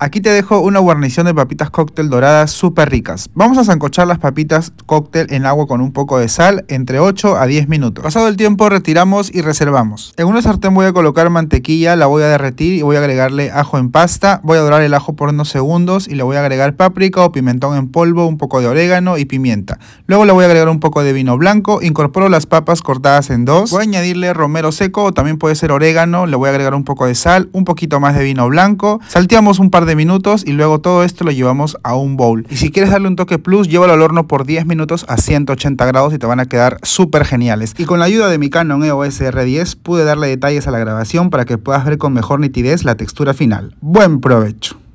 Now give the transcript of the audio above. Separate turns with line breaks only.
Aquí te dejo una guarnición de papitas cóctel doradas súper ricas. Vamos a zancochar las papitas cóctel en agua con un poco de sal entre 8 a 10 minutos. Pasado el tiempo retiramos y reservamos. En una sartén voy a colocar mantequilla, la voy a derretir y voy a agregarle ajo en pasta. Voy a dorar el ajo por unos segundos y le voy a agregar páprica o pimentón en polvo, un poco de orégano y pimienta. Luego le voy a agregar un poco de vino blanco, incorporo las papas cortadas en dos. Voy a añadirle romero seco o también puede ser orégano, le voy a agregar un poco de sal, un poquito más de vino blanco. Salteamos un par minutos y luego todo esto lo llevamos a un bowl. Y si quieres darle un toque plus, llévalo al horno por 10 minutos a 180 grados y te van a quedar súper geniales. Y con la ayuda de mi Canon EOS R10 pude darle detalles a la grabación para que puedas ver con mejor nitidez la textura final. Buen provecho.